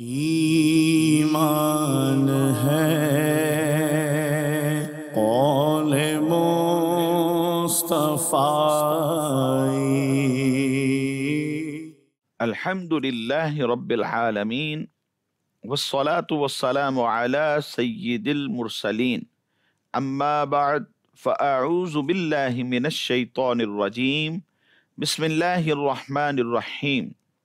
ईमान है कौल मुस्तफ़ाई अल्हम्दुलिल्लाह रब्बिल आलमीन वस्सलातु वस्सलामु अला सय्यिदिल मुरसलीन अम्मा बाद फ़अऊज़ु बिल्लाहि मिनश शैतानिर रजीम बिस्मिल्लाहिर रहमानिर रहीम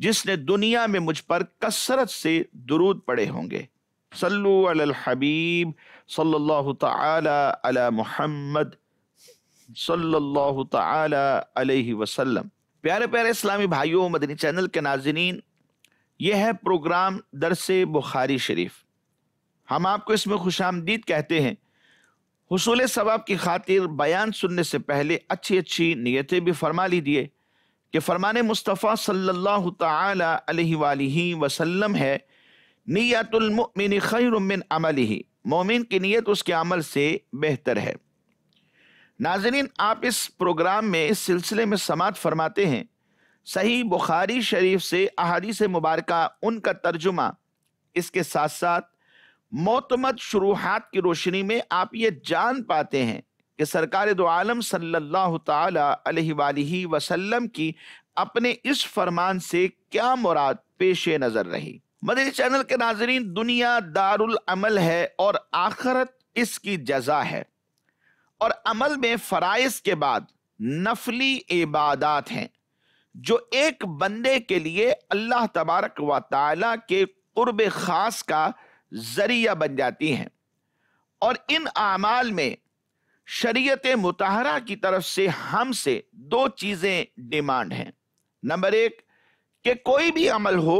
जिसने दुनिया में मुझ पर कसरत से दुरूद पड़े होंगे सल्लु अल हबीब सल्लल्लाहु ताला अला मुहम्मद सल्लल्लाहु ताला अलैहि वसल्लम प्यारे प्यारे इस्लामी भाइयों मदनी चैनल के नाजनीन यह है प्रोग्राम दरस बुखारी शरीफ हम आपको इसमें खुश आमदीद कहते हैं हसूल सवाब की खातिर बयान सुनने से पहले अच्छी अच्छी नीयतें भी फरमा लीजिए कि फरमान मुस्तफ़ा सल्लल्लाहु अलैहि वसल्लम है नीयतुलमिन खैरमिन अमल ही मोमिन की नीयत उसके अमल से बेहतर है नाजरीन आप इस प्रोग्राम में इस सिलसिले में समात फरमाते हैं सही बुखारी शरीफ से अहादीस मुबारक उनका तर्जुमा इसके साथ साथ मोतमद शुरूहत की रोशनी में आप ये जान पाते हैं कि सरकार दो आलम सल्लल्लाहु अलैहि वसल्लम की अपने इस फरमान से क्या मुराद पेश नज़र रही मदनी चैनल के नाजरीन दुनिया दारुल अमल है और आखरत इसकी जजा है और अमल में फ़राइज के बाद नफली इबादत हैं जो एक बंदे के लिए अल्लाह तबारक व ताला के कुर्ब ख़ास का ज़रिया बन जाती हैं और इन आमाल में शरीयत मुतहरा की तरफ से हमसे दो चीज़ें डिमांड हैं नंबर एक कि कोई भी अमल हो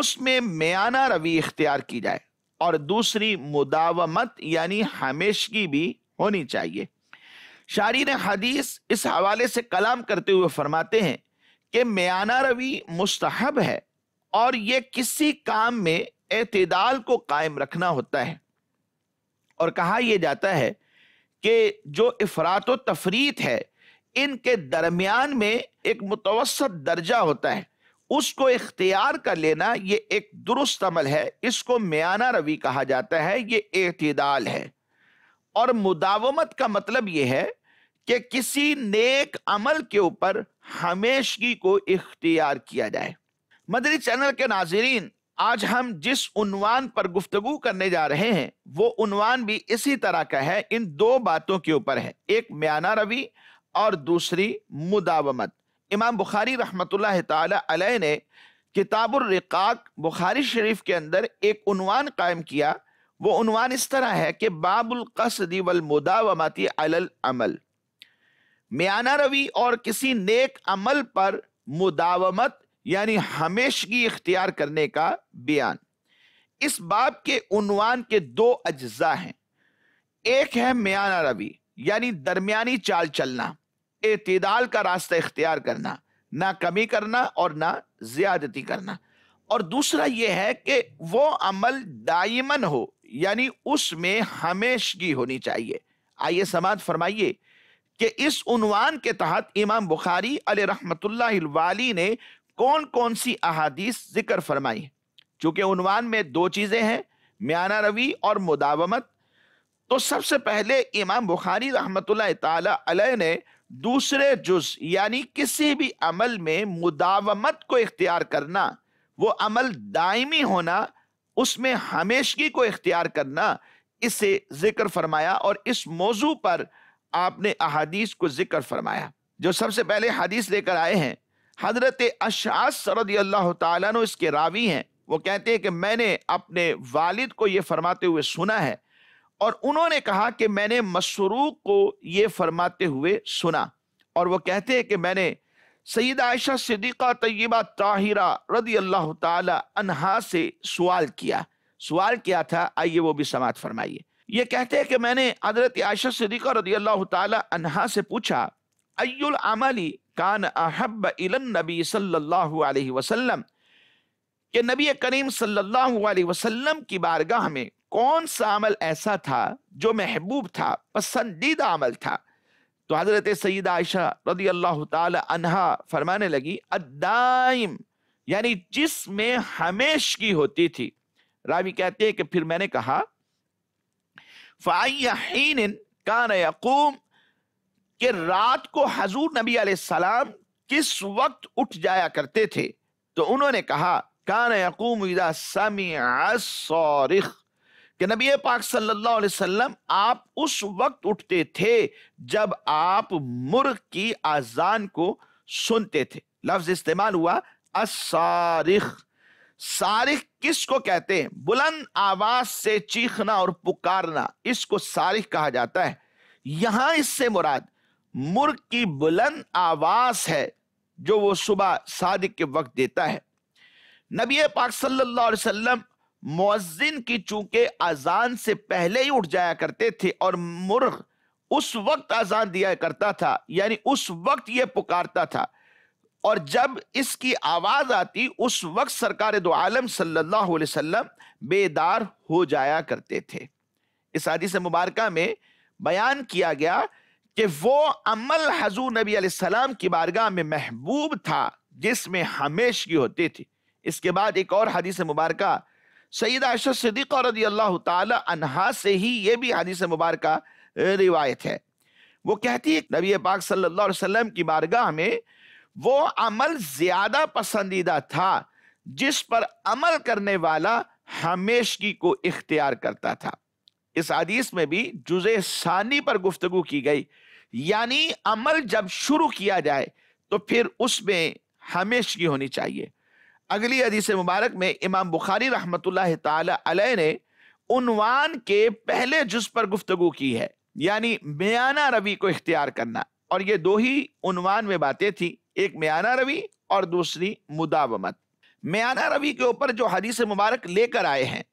उसमें म्याना रवि इख्तियार की जाए और दूसरी मुदावमत यानी हमेशगी भी होनी चाहिए शारी ने हदीस इस हवाले से कलाम करते हुए फरमाते हैं कि म्याना रवि मुस्तहब है और ये किसी काम में अतदाल को कायम रखना होता है और कहा यह जाता है कि जो अफरात तफरीत है इनके दरमियान में एक मुतवसत दर्जा होता है उसको इख्तियार कर लेना ये एक दुरुस्त अमल है इसको म्याना रवि कहा जाता है ये एतदाल है और मुदावमत का मतलब ये है कि किसी नेक अमल के ऊपर हमेशगी को इख्तियार किया जाए मदरी चैनल के नाजरीन आज हम जिस उन्वान पर गुफ्तगु करने जा रहे हैं वो उन्वान भी इसी तरह का है इन दो बातों के ऊपर है एक म्याना रवि और दूसरी मुदावमत इमाम बुखारी रहमतुल्लाह ताला ने किताबुर्रिकाक बुखारी शरीफ के अंदर एक उनवान कायम किया वो उनवान इस तरह है कि बाबुल कसदी वल मुदावमती अलल अमल म्याना रवि और किसी नेक अमल पर मुदावमत यानी हमेशगी इख्तियार करने का बयान इस बाब के उनवान के दो अज्जा हैं एक है म्यान रवी यानी दरमियानी चाल चलना एतदाल का रास्ता इख्तियार करना ना कमी करना और ना ज्यादती करना और दूसरा यह है कि वो अमल दायमन हो यानी उसमें हमेशगी होनी चाहिए आइए समाज फरमाइए कि इस उनवान के तहत इमाम बुखारी अल रहमतुल्लाह वाली ने कौन कौन सी अहादीस जिक्र फरमाई चूंकि उनवान में दो चीज़ें हैं म्याना रवि और मुदावमत तो सबसे पहले इमाम बुखारी रहमत अलैह ने दूसरे जुज यानी किसी भी अमल में मुदावमत को इख्तियार करना वो अमल दायमी होना उसमें हमेशगी को इख्तियार करना इसे जिक्र फरमाया और इस मौजू पर आपने अहादीस को जिक्र फरमाया जो सबसे पहले हदीस लेकर आए हैं हजरत अशास सरदी अल्लाह तु इसके रावी हैं वो कहते हैं कि मैंने अपने वालिद को यह फरमाते हुए सुना है और उन्होंने कहा कि मैंने मसरूक को ये फरमाते हुए सुना और वो कहते हैं कि मैंने सईद आयशा सिद्दीक़ा तय्यबा ताहिरा रदी अल्लाह तहा से सवाल किया सवाल किया था आइए वो भी समात फरमाइए ये कहते हैं कि मैंने हजरत आयशा सिद्दीक़ा रदी अल्लाह तहा से पूछा अयुल अमली कान अहब इलन नबी सल्लल्लाहु अलैहि वसल्लम के नबी करीम सल्लल्लाहु अलैहि वसल्लम की बारगाह में कौन सा अमल ऐसा था जो महबूब था पसंदीदा अमल था तो हज़रत सईद आयशा रदी अल्लाह तहा फरमाने लगी अदाइम यानी जिसमें हमेश की होती थी रावी कहते हैं कि फिर मैंने कहा फ़ाइन कान यकूम कि रात को हजूर नबी सलाम किस वक्त उठ जाया करते थे तो उन्होंने कहा कान कि नबी पाक सल्लल्लाहु अलैहि वसल्लम आप उस वक्त उठते थे जब आप मुर्ग की आजान को सुनते थे लफ्ज इस्तेमाल हुआ असारिख सारिख किसको कहते हैं बुलंद आवाज से चीखना और पुकारना इसको सारिख कहा जाता है यहां इससे मुराद मुर्ग की बुलंद आवाज है जो वो सुबह सादिक के वक्त देता है नबी पाक सल्लल्लाहु अलैहि वसल्लम मुअज्जिन की चूंकि अजान से पहले ही उठ जाया करते थे और मुर्ग उस वक्त अजान दिया करता था यानी उस वक्त ये पुकारता था और जब इसकी आवाज आती उस वक्त सरकार दो आलम सल्लल्लाहु अलैहि वसल्लम बेदार हो जाया करते थे इस आदि से मुबारक में बयान किया गया कि वो अमल हजूर नबी अलैहिस्सलाम की बारगाह में महबूब था जिसमें हमेशगी होती थी इसके बाद एक और हदीस मुबारक सईद आशा सिद्दीक रदी अल्लाह तहा से ही ये भी हदीस मुबारक रिवायत है वो कहती है नबी पाक सल्लल्लाहु अलैहि वसल्लम की बारगाह में वो अमल ज़्यादा पसंदीदा था जिस पर अमल करने वाला हमेशगी को इख्तियार करता था इस आदीस में भी जुजे सानी पर गुफ्तगु की गई यानी अमल जब शुरू किया जाए तो फिर उसमें हमेशगी होनी चाहिए अगली अदीस मुबारक में इमाम बुखारी रहमत ने उनवान के पहले जुज पर गुफ्तगु की है यानी म्याना रवि को इख्तियार करना और ये दो ही उनवान में बातें थी एक म्याना रवि और दूसरी मुदावमत म्याना रवि के ऊपर जो हदीस मुबारक लेकर आए हैं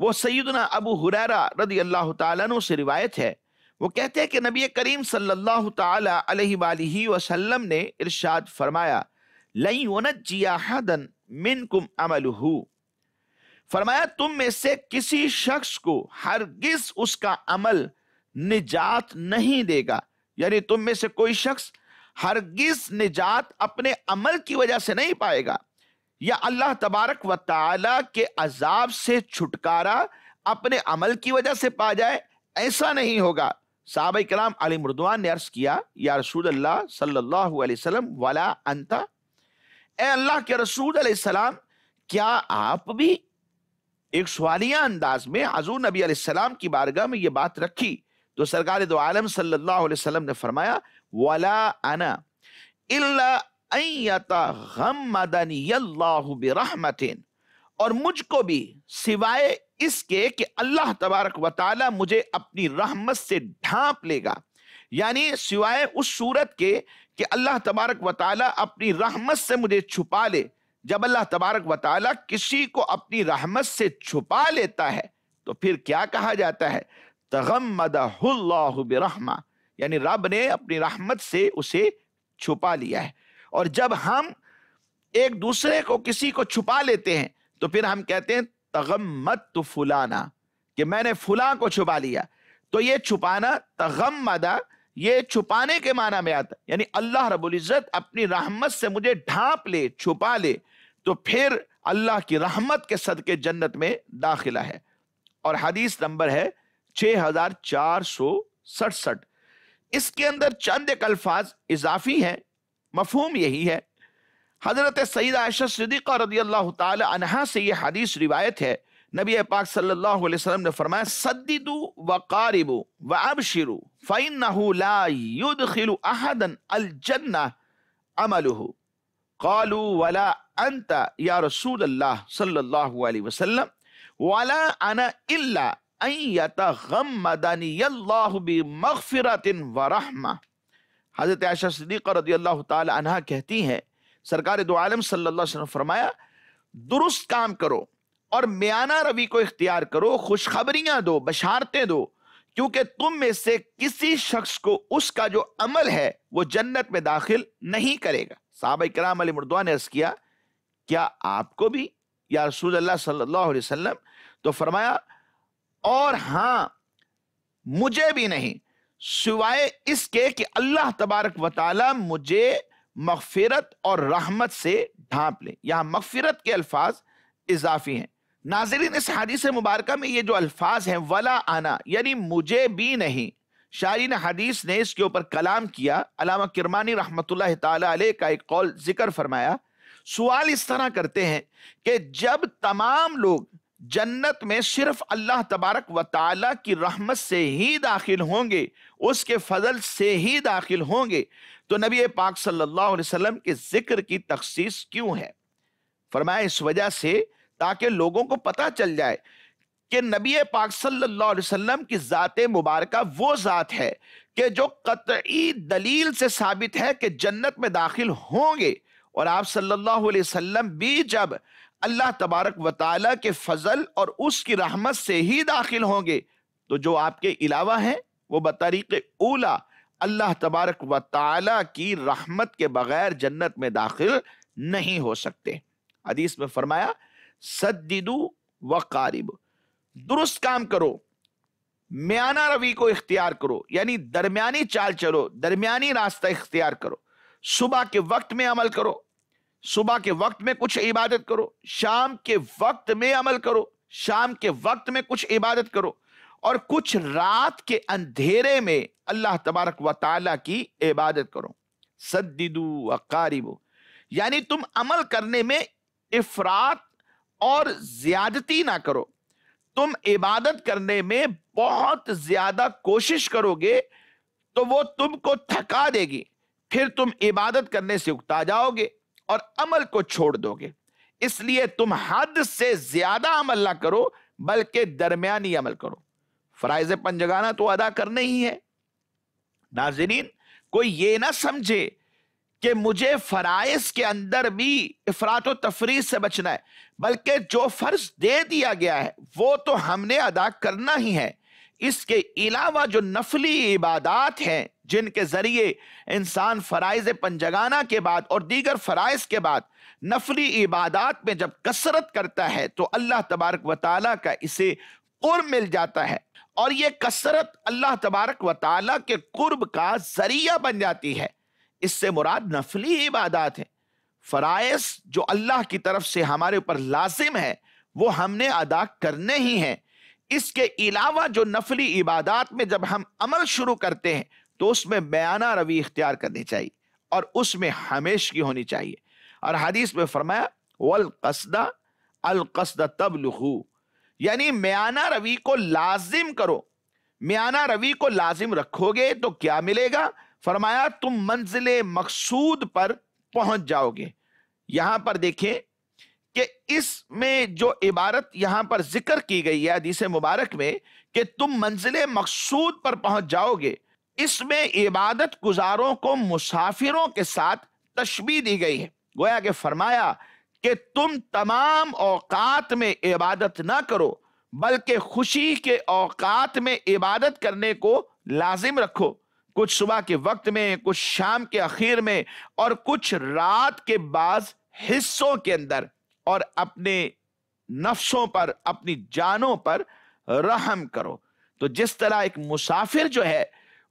वो सईदना अबू हुरारा रदी अल्लाह तु से रिवायत है वो कहते हैं कि नबी करीम सल्लल्लाहु अलैहि वसल्लम ने इरशाद फरमाया लई लईनजियादन मिन कुम अमल फरमाया तुम में से किसी शख्स को हरगिज उसका अमल निजात नहीं देगा यानी तुम में से कोई शख्स हरगिज निजात अपने अमल की वजह से नहीं पाएगा या अल्लाह तबारक व ताला के अजाब से छुटकारा अपने अमल की वजह से पा जाए ऐसा नहीं होगा साहब कलाम अली मुर्दवान ने अर्ज किया या रसूल अल्लाह सल्लल्लाहु अलैहि वसल्लम वाला अंता ए अल्लाह के रसूल सलाम क्या आप भी एक सवालिया अंदाज में हजूर नबी सलाम की बारगाह में ये बात रखी तो सरकार दो आलम सल्लल्लाहु अलैहि वसल्लम ने फरमाया वाला अना इल्ला रहमतिन और मुझको भी सिवाय इसके कि अल्लाह तबारक वाली मुझे अपनी रहमत से ढांप लेगा यानी सिवाय उस सूरत के कि अल्लाह तबारक वाली अपनी रहमत से मुझे छुपा ले जब अल्लाह तबारक वाली किसी को अपनी रहमत से छुपा लेता है तो फिर क्या कहा जाता है तगम यानी रब ने अपनी रहमत से उसे छुपा लिया है और जब हम एक दूसरे को किसी को छुपा लेते हैं तो फिर हम कहते हैं तगम्मत तो फुलाना कि मैंने फुला को छुपा लिया तो ये छुपाना मदा ये छुपाने के माना में आता यानी अल्लाह रबुल इज़्ज़त अपनी रहमत से मुझे ढांप ले छुपा ले तो फिर अल्लाह की रहमत के सदके जन्नत में दाखिला है और हदीस नंबर है छः हजार चार सौ सड़सठ इसके अंदर चंद एक अल्फाज इजाफी हैं मफहूम यही है हज़रत सईद आयशा सदीक़ा रदी अल्लाह तहा से यह हदीस रिवायत है नबी पाक सल्लल्लाहु अलैहि वसल्लम ने फरमाया सद्दीदु व कारिबु व अबशिरु फ़इन्नहु ला युदखिलु अहदन अल जन्ना अमलुहु قالوا ولا أنت يا رسول الله صلى الله عليه وسلم ولا أنا إلا أن يتغمدني الله بمغفرة ورحمة हज़रत आयशा सदीक़ रदी अल्लाह तहा कहती हैं सरकार दो आलम सल्ला वसम फरमाया दुरुस्त काम करो और म्याना रवि को इख्तियार करो खुशखबरियाँ दो बशारतें दो क्योंकि तुम में से किसी शख्स को उसका जो अमल है वो जन्नत में दाखिल नहीं करेगा साहब कराम अली मुर्दवा ने अर्ज किया क्या आपको भी या रसूल अल्लाह सल्लल्लाहु अलैहि वसल्लम तो फरमाया और हाँ मुझे भी नहीं सिवाय इसके कि अल्लाह तबारक वाल मुझे मगफिरत और रहमत से ढांप ले यहां मगफिरत के अल्फाज इजाफी हैं नाजरीन इस हदीस मुबारक में ये जो अल्फाज हैं वला आना यानी मुझे भी नहीं शायन हदीस ने इसके ऊपर कलाम किया अलामा किरमानी रहमत का एक कौल जिक्र फरमाया सवाल इस तरह करते हैं कि जब तमाम लोग जन्नत में सिर्फ अल्लाह तबारक व ताला की रहमत से ही दाखिल होंगे उसके फजल से ही दाखिल होंगे तो नबी पाक सल्लल्लाहु अलैहि वसल्लम के जिक्र की तख्सीस क्यों है फरमाया इस वजह से ताकि लोगों को पता चल जाए कि नबी पाक सल्लल्लाहु अलैहि वसल्लम की ज़ात मुबारक वो ज़ात है कि जो कतई दलील से साबित है कि जन्नत में दाखिल होंगे और आप सल्लल्लाहु अलैहि वसल्लम भी जब अल्लाह तबारक व के फजल और उसकी रहमत से ही दाखिल होंगे तो जो आपके अलावा हैं वो बतरीक़ ओला अल्लाह तबारक व की रहमत के बगैर जन्नत में दाखिल नहीं हो सकते हदीस में फरमाया सद्दीदू व कारिब दुरुस्त काम करो म्याना रवि को इख्तियार करो यानी दरमियानी चाल चलो दरमियानी रास्ता इख्तियार करो सुबह के वक्त में अमल करो सुबह के वक्त में कुछ इबादत करो शाम के वक्त में अमल करो शाम के वक्त में कुछ इबादत करो और कुछ रात के अंधेरे में अल्लाह तबारक व ताला की इबादत करो सद्दीदू वकारिबो यानी तुम अमल करने में इफरात और ज्यादती ना करो तुम इबादत करने में बहुत ज्यादा कोशिश करोगे तो वो तुमको थका देगी फिर तुम इबादत करने से उकता जाओगे और अमल को छोड़ दोगे इसलिए तुम हद से ज्यादा अमल ना करो बल्कि दरमियानी अमल करो फराइज पंजगाना तो अदा करने ही है नाजरीन कोई ये ना समझे कि मुझे फ़राइज के अंदर भी अफरात तफरी से बचना है बल्कि जो फ़र्ज दे दिया गया है वो तो हमने अदा करना ही है इसके अलावा जो नफली इबादात हैं जिनके जरिए इंसान फ़राइज पंजगाना के बाद और दीगर फ़राइज के बाद नफली इबादत में जब कसरत करता है तो अल्लाह तबारक व ताली का इसे कुर्ब मिल जाता है और ये कसरत अल्लाह तबारक व ताली के कुर्ब का जरिया बन जाती है इससे मुराद नफली इबादत है फ़राइज जो अल्लाह की तरफ से हमारे ऊपर लाजिम है वो हमने अदा करने ही हैं इसके अलावा जो नफली इबादत में जब हम अमल शुरू करते हैं तो उसमें बयाना रवि इख्तियार करनी चाहिए और उसमें हमेश की होनी चाहिए और हदीस में फरमाया वल कसदा अल कसद तब लुहू यानी म्याना रवि को लाजिम करो म्याना रवि को लाजिम रखोगे तो क्या मिलेगा फरमाया तुम मंजिल मकसूद पर पहुंच जाओगे यहां पर देखें कि इसमें जो इबारत यहां पर जिक्र की गई है हदीस मुबारक में कि तुम मंजिल मकसूद पर पहुंच जाओगे इसमें इबादत गुजारों को मुसाफिरों के साथ तशबी दी गई है गोया के फरमाया कि तुम तमाम औकात में इबादत ना करो बल्कि खुशी के औकात में इबादत करने को लाजिम रखो कुछ सुबह के वक्त में कुछ शाम के अखीर में और कुछ रात के बाद हिस्सों के अंदर और अपने नफ्सों पर अपनी जानों पर रहम करो तो जिस तरह एक मुसाफिर जो है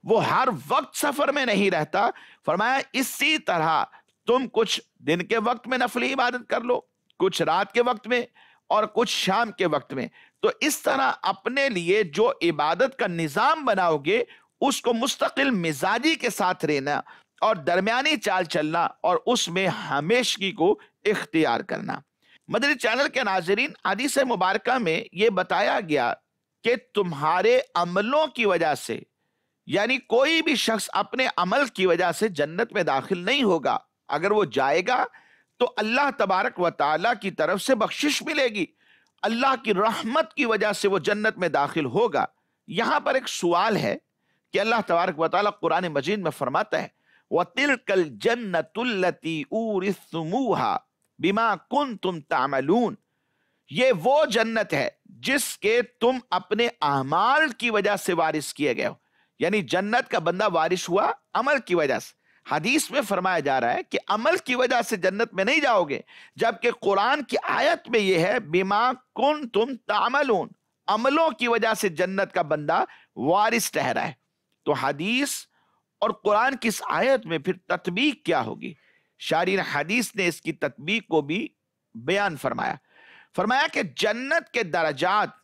वो हर वक्त सफर में नहीं रहता फरमाया इसी तरह तुम कुछ दिन के वक्त में नफली इबादत कर लो कुछ रात के वक्त में और कुछ शाम के वक्त में तो इस तरह अपने लिए जो इबादत का निज़ाम बनाओगे उसको मुस्तकिल मिजाजी के साथ रहना और दरमियानी चाल चलना और उसमें हमेशगी को इख्तियार करना मदरी चैनल के नाजरीन आदि से मुबारक में ये बताया गया कि तुम्हारे अमलों की वजह से यानी कोई भी शख्स अपने अमल की वजह से जन्नत में दाखिल नहीं होगा अगर वो जाएगा तो अल्लाह तबारक व ताला की तरफ से बख्शिश मिलेगी अल्लाह की रहमत की वजह से वो जन्नत में दाखिल होगा यहाँ पर एक सवाल है कि अल्लाह तबारक व ताला कुरान मजीद में फरमाता है व तिल कल जन्नतुल्लती बिमा कुन तुम तामलून ये वो जन्नत है जिसके तुम अपने अमाल की वजह से वारिस किए गए हो यानी जन्नत का बंदा वारिश हुआ अमल की वजह से हदीस में फरमाया जा रहा है कि अमल की वजह से जन्नत में नहीं जाओगे जबकि कुरान की आयत में यह है बीमा कुन तुम तामलून अमलों की वजह से जन्नत का बंदा वारिस ठहरा है तो हदीस और कुरान की इस आयत में फिर तत्बीक क्या होगी शारीन हदीस ने इसकी तत्बीक को भी बयान फरमाया फरमाया कि जन्नत के दर्जात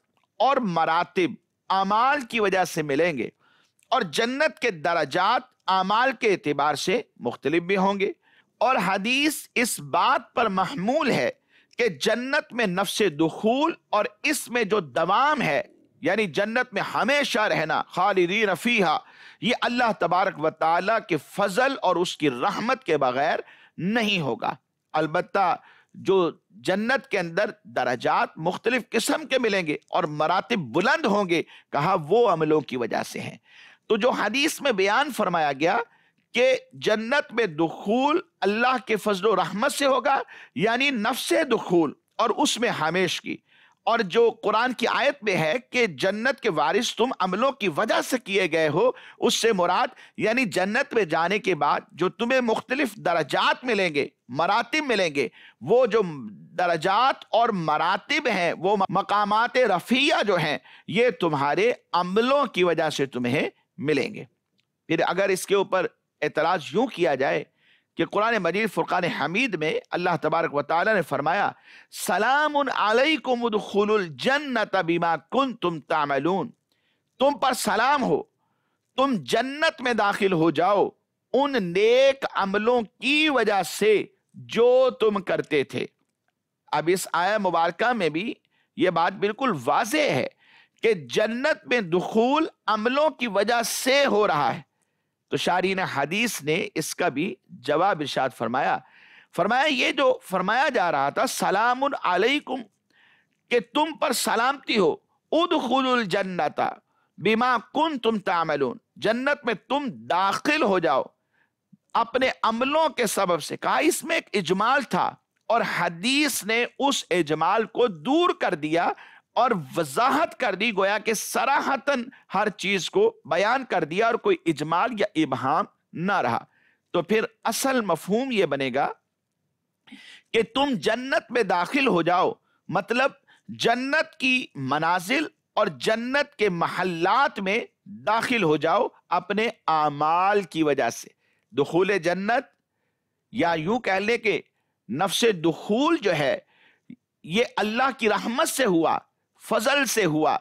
और मरातब अमाल की वजह से मिलेंगे और जन्नत के दराजात आमाल के अतबार से मुख्तलिफ भी होंगे और हदीस इस बात पर महमूल है कि जन्नत में नफ्स दखूल और इसमें जो दवाम है यानी जन्नत में हमेशा रहना खालिदी रफ़ीहा ये अल्लाह तबारक व ताला के फजल और उसकी रहमत के बगैर नहीं होगा अलबत् जो जन्नत के अंदर दराजात मुख्तलिफ किस्म के मिलेंगे और मरातब बुलंद होंगे कहा वो अमलों की वजह से हैं तो जो हदीस में बयान फरमाया गया कि जन्नत में दुखूल अल्लाह के फजल रहमत से होगा यानी नफ्स दुखूल और उसमें हमेश की और जो कुरान की आयत में है कि जन्नत के वारिस तुम अमलों की वजह से किए गए हो उससे मुराद यानी जन्नत में जाने के बाद जो तुम्हें मुख्तलिफ दर्जात मिलेंगे मरातब मिलेंगे वो जो दर्जात और मरातब हैं वो मकामात रफ़िया जो हैं ये तुम्हारे अमलों की वजह से तुम्हें मिलेंगे फिर अगर इसके ऊपर एतराज यूं किया जाए कि कुरान मजीद फ़ुरक़ान हमीद में अल्लाह तबारक व ताल ने फरमाया सलाम जन्नत बीमा कुन तुम तामलून तुम पर सलाम हो तुम जन्नत में दाखिल हो जाओ उन नेक अमलों की वजह से जो तुम करते थे अब इस आया मुबारक में भी ये बात बिल्कुल वाज है कि जन्नत में दखूल अमलों की वजह से हो रहा है तो शारीन हदीस ने इसका भी जवाब इर्शाद फरमाया फरमाया ये जो फरमाया जा रहा था सलाम अलैकुम कि तुम पर सलामती हो उदखुल जन्नता बीमा कुन तुम तामलून जन्नत में तुम दाखिल हो जाओ अपने अमलों के सबब से कहा इसमें एक इजमाल था और हदीस ने उस इजमाल को दूर कर दिया और वजाहत कर दी गोया कि सराहतन हर चीज को बयान कर दिया और कोई इजमाल या इबहाम ना रहा तो फिर असल मफहूम यह बनेगा कि तुम जन्नत में दाखिल हो जाओ मतलब जन्नत की मनाजिल और जन्नत के महल्लात में दाखिल हो जाओ अपने आमाल की वजह से दखूल जन्नत या यूं कह ले के नफ्स दखूल जो है ये अल्लाह की रहमत से हुआ फजल से हुआ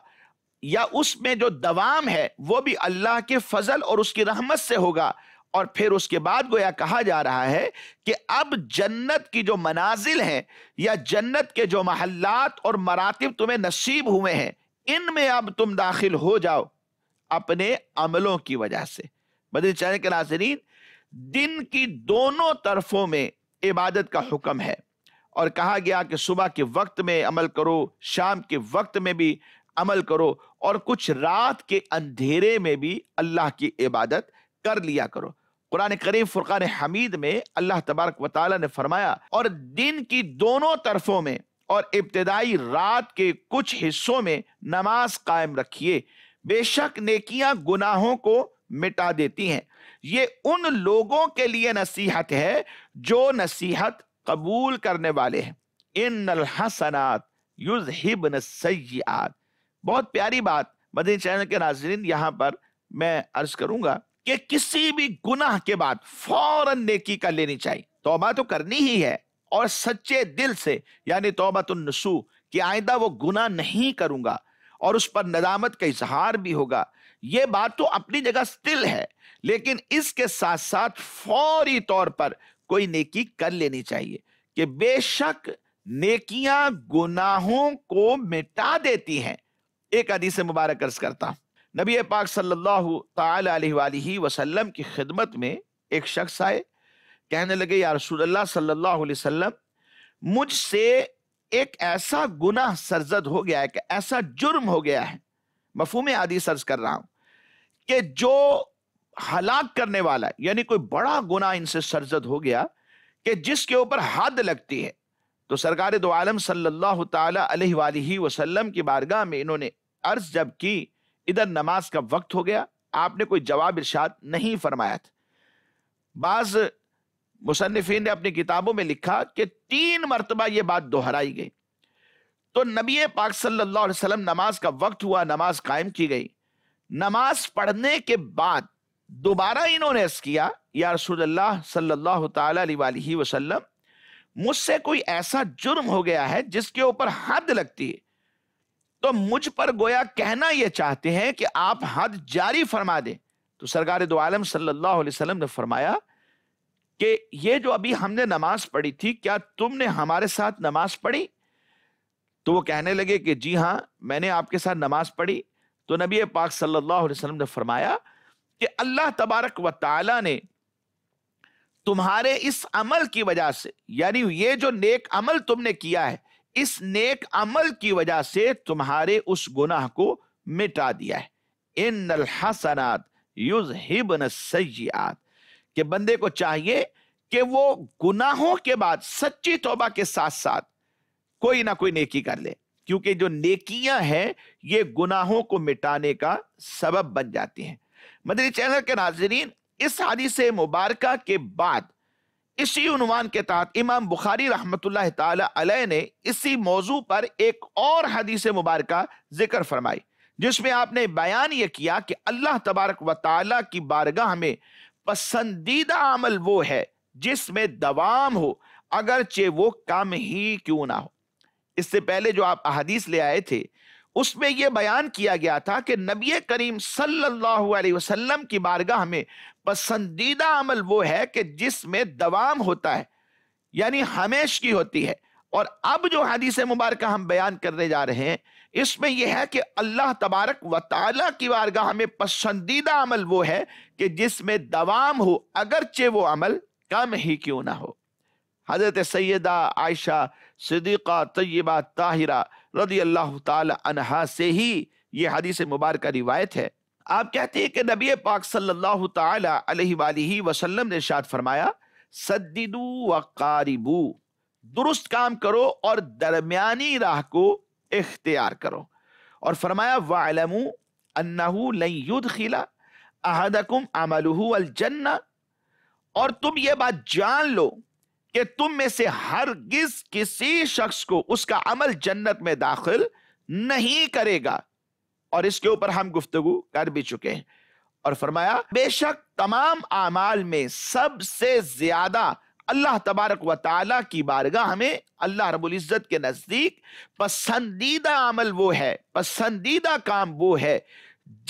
या उसमें जो दवाम है वो भी अल्लाह के फजल और उसकी रहमत से होगा और फिर उसके बाद गोया कहा जा रहा है कि अब जन्नत की जो मनाजिल हैं या जन्नत के जो महल्लात और मरातब तुम्हें नसीब हुए हैं इनमें अब तुम दाखिल हो जाओ अपने अमलों की वजह से बदल चैनल के नाजरीन दिन की दोनों तरफों में इबादत का हुक्म है और कहा गया कि सुबह के वक्त में अमल करो शाम के वक्त में भी अमल करो और कुछ रात के अंधेरे में भी अल्लाह की इबादत कर लिया करो कुरान करीम फुरकान हमीद में अल्लाह तबारक वाली ने फरमाया और दिन की दोनों तरफों में और इब्तदाई रात के कुछ हिस्सों में नमाज कायम रखिए बेशक नेकियां गुनाहों को मिटा देती हैं ये उन लोगों के लिए नसीहत है जो नसीहत कबूल करने वाले हैं इन हसनात युज हिबन सयाद बहुत प्यारी बात मदीन चैनल के नाजरीन यहाँ पर मैं अर्ज करूंगा कि किसी भी गुनाह के बाद फौरन नेकी कर लेनी चाहिए तोबा तो करनी ही है और सच्चे दिल से यानी तोबा तसू कि आइंदा वो गुनाह नहीं करूंगा और उस पर नदामत का इजहार भी होगा ये बात तो अपनी जगह स्टिल है लेकिन इसके साथ साथ फौरी तौर पर कोई नेकी कर लेनी चाहिए कि बेशक नेकियां गुनाहों को मिटा देती हैं एक हदीस मुबारक अर्ज करता नबी पाक सल्लल्लाहु अलैहि वसल्लम की खिदमत में एक शख्स आए कहने लगे या सल्लल्लाहु अलैहि वसल्लम मुझसे एक ऐसा गुनाह सरजद हो गया है कि ऐसा जुर्म हो गया है मफहूम आदि सर्ज कर रहा हूं कि जो हलाक करने वाला यानी कोई बड़ा गुना इनसे सरजद हो गया कि जिसके ऊपर हद लगती है तो सरकार दो आलम सल्लल्लाहु अलैहि वसल्लम की बारगाह में इन्होंने अर्ज जब की इधर नमाज का वक्त हो गया आपने कोई जवाब इर्शाद नहीं फरमाया था बाज मुसनफिन ने अपनी किताबों में लिखा कि तीन मरतबा ये बात दोहराई गई तो नबी पाक सल्लल्लाहु अलैहि वसल्लम नमाज का वक्त हुआ नमाज कायम की गई नमाज पढ़ने के बाद दोबारा इन्होंने ऐसा किया या रसूल्ला सल्लल्लाहु अलैहि वसल्लम मुझसे कोई ऐसा जुर्म हो गया है जिसके ऊपर हद लगती है तो मुझ पर गोया कहना यह चाहते हैं कि आप हद जारी फरमा दें तो सरकार दो आलम सल्लल्लाहु अलैहि वसल्लम ने फरमाया कि ये जो अभी हमने नमाज पढ़ी थी क्या तुमने हमारे साथ नमाज पढ़ी तो वो कहने लगे कि जी हाँ मैंने आपके साथ नमाज पढ़ी तो नबी पाक सल्लल्लाहु अलैहि वसल्लम ने फरमाया कि अल्लाह तबारक व ताला ने तुम्हारे इस अमल की वजह से यानी ये जो नेक अमल तुमने किया है इस नेक अमल की वजह से तुम्हारे उस गुनाह को मिटा दिया है इन हसनात युज हिबन सयात के बंदे को चाहिए कि वो गुनाहों के बाद सच्ची तोबा के साथ साथ कोई ना कोई नेकी कर ले क्योंकि जो नेकियां हैं ये गुनाहों को मिटाने का सबब बन जाती हैं मदरी चैनल के नाजरीन इस हादिस मुबारक के बाद इसी उनवान के तहत इमाम बुखारी रहमत ने इसी मौजू पर एक और हदीस मुबारक जिक्र फरमाई जिसमें आपने बयान यह किया कि अल्लाह तबारक व ताली की बारगाह में पसंदीदा अमल वो है जिसमें दवाम हो अगरचे वो कम ही क्यों ना हो इससे पहले जो आप अहदीस ले आए थे उसमें यह बयान किया गया था कि नबी करीम सल्लल्लाहु अलैहि वसल्लम की बारगाह में पसंदीदा अमल वो है कि जिसमें दवाम होता है यानी हमेश की होती है और अब जो हदीस मुबारक हम बयान करने जा रहे हैं इसमें यह है कि अल्लाह तबारक व की बारगाह में पसंदीदा अमल वो है कि जिसमें दवाम हो अगरचे वो अमल कम ही क्यों ना हो हज़रत सैदा आयशा सदीक़ा तय्यबा ताहिरा रदी अल्लाह तहा से ही ये हदीस मुबारक रिवायत है आप कहते हैं कि नबी पाक सल्लल्लाहु अलैहि वसल्लम ने शाद फरमाया सद्दीदू व कारिबू दुरुस्त काम करो और दरमियानी राह को इख्तियार करो और फरमाया वालमू लई युद्ध खिला अहदकुम अमलहू जन्ना और तुम ये बात जान लो कि तुम में से गिज किसी शख्स को उसका अमल जन्नत में दाखिल नहीं करेगा और इसके ऊपर हम गुफ्तगु कर भी चुके हैं और फरमाया बेशक तमाम अमाल में सबसे ज्यादा अल्लाह तबारक व ताला की बारगाह हमें अल्लाह रबुल इज़्ज़त के नज़दीक पसंदीदा अमल वो है पसंदीदा काम वो है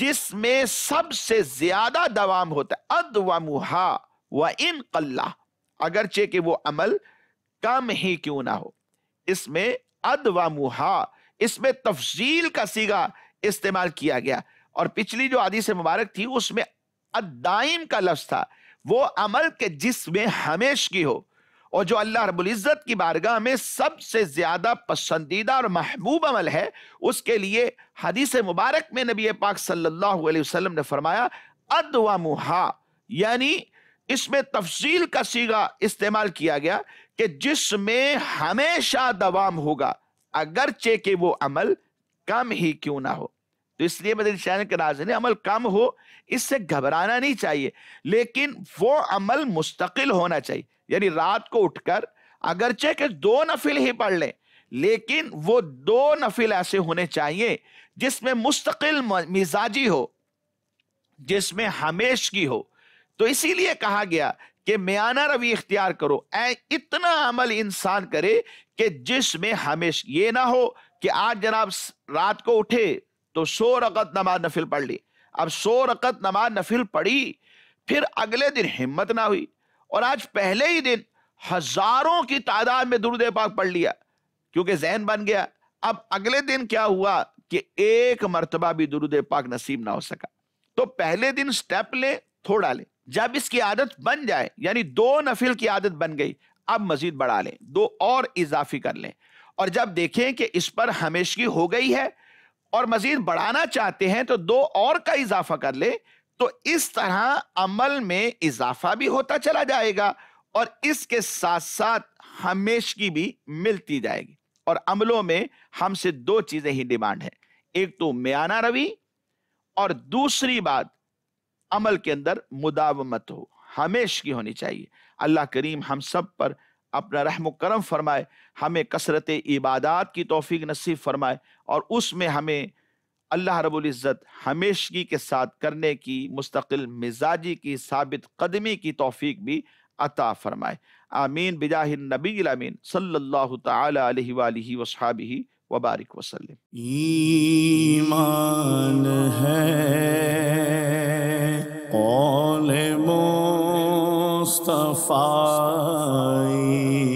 जिसमें सबसे ज्यादा दवाम होता है अद मुहा व इन कल्ला अगरचे कि वो अमल कम ही क्यों ना हो इसमें अद व मुहा इसमें तफजील का सीगा इस्तेमाल किया गया और पिछली जो आदि से मुबारक थी उसमें अदाइम का लफ्ज था वो अमल के जिसमें हमेश की हो और जो अल्लाह रबुल्ज़त की बारगाह में सबसे ज़्यादा पसंदीदा और महबूब अमल है उसके लिए हदीस मुबारक में नबी पाक सल्लल्लाहु अलैहि वसल्लम ने फरमाया अदवा मुहा यानी इसमें तफसील का सीगा इस्तेमाल किया गया कि जिसमें हमेशा दवाम होगा अगरचे के वो अमल कम ही क्यों ना हो तो इसलिए मदद शायन के नाजन अमल कम हो इससे घबराना नहीं चाहिए लेकिन वो अमल मुस्तकिल होना चाहिए यानी रात को उठकर अगरचे के दो नफिल ही पढ़ लें लेकिन वो दो नफिल ऐसे होने चाहिए जिसमें मुस्तकिल मिजाजी हो जिसमें हमेश की हो तो इसीलिए कहा गया कि म्याना रवि इख्तियार करो ऐ इतना अमल इंसान करे कि जिसमें हमेश ये ना हो कि आज जनाब रात को उठे तो सो रकत नमाज नफिल पढ़ ली अब सो रकत नमाज नफिल पढ़ी फिर अगले दिन हिम्मत ना हुई और आज पहले ही दिन हजारों की तादाद में दुरुद पाक पढ़ लिया क्योंकि जहन बन गया अब अगले दिन क्या हुआ कि एक मरतबा भी दुरुदे पाक नसीब ना हो सका तो पहले दिन स्टेप लें थोड़ा ले जब इसकी आदत बन जाए यानी दो नफिल की आदत बन गई अब मजीद बढ़ा लें दो और इजाफी कर लें और जब देखें कि इस पर हमेशगी हो गई है और मजीद बढ़ाना चाहते हैं तो दो और का इजाफा कर लें तो इस तरह अमल में इजाफा भी होता चला जाएगा और इसके साथ साथ हमेशगी भी मिलती जाएगी और अमलों में हमसे दो चीज़ें ही डिमांड है एक तो म्याना रवि और दूसरी बात अमल के अंदर मुदावमत हो हमेश की होनी चाहिए अल्लाह करीम हम सब पर अपना रहम करम फरमाए हमें कसरत इबादत की तोफ़ी नसीब फरमाए और उसमें हमें अल्लाह रबुल्ज़त हमेशगी के साथ करने की मुस्तकिल मिजाजी की साबित कदमी की तोफ़ी भी अता फरमाए आमीन बिजाह नबी अमीन सल्ला वबारक वसलम ईमान है कौल मोस्तफाई